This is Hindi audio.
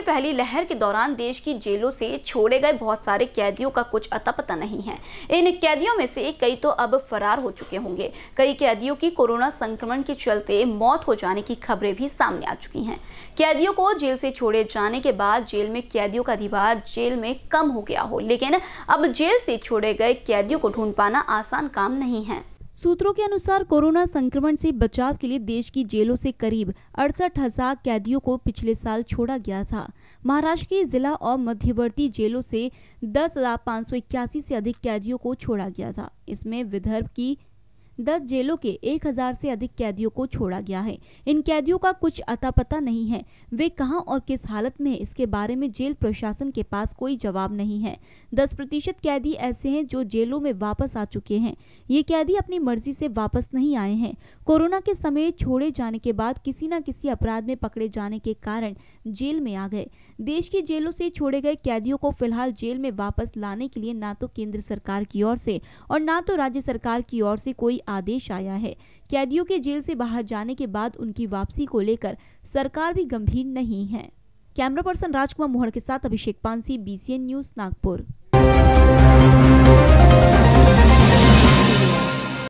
में पहली लहर के दौरान देश की जेलों से छोड़े गए बहुत सारे कैदियों का कुछ अता पता नहीं है इन कैदियों में से कई तो अब फरार हो चुके होंगे कई कैदियों की कोरोना संक्रमण के चलते मौत हो जाने की खबरें भी सामने आ चुकी हैं कैदियों को जेल से छोड़े जाने के बाद जेल में कैदियों का दिवार जेल में कम हो गया हो लेकिन अब जेल से छोड़े गए कैदियों को ढूंढ पाना आसान काम नहीं है सूत्रों के अनुसार कोरोना संक्रमण से बचाव के लिए देश की जेलों से करीब अड़सठ हजार कैदियों को पिछले साल छोड़ा गया था महाराष्ट्र के जिला और मध्यवर्ती जेलों से दस हजार से अधिक कैदियों को छोड़ा गया था इसमें विदर्भ की दस जेलों के एक हजार से अधिक कैदियों को छोड़ा गया है इन कैदियों का कुछ अता पता नहीं है वे कहाँ और किस हालत में है इसके बारे में जेल प्रशासन के पास कोई जवाब नहीं है दस प्रतिशत कैदी ऐसे हैं जो जेलों में वापस आ चुके हैं ये कैदी अपनी मर्जी से वापस नहीं आए हैं कोरोना के समय छोड़े जाने के बाद किसी न किसी अपराध में पकड़े जाने के कारण जेल में आ गए देश की जेलों से छोड़े गए कैदियों को फिलहाल जेल में वापस लाने के लिए ना तो केंद्र सरकार की ओर से और ना तो राज्य सरकार की ओर से कोई आदेश आया है कैदियों के जेल से बाहर जाने के बाद उनकी वापसी को लेकर सरकार भी गंभीर नहीं है कैमरा पर्सन राजकुमार मोहर के साथ अभिषेक पानसी बी न्यूज नागपुर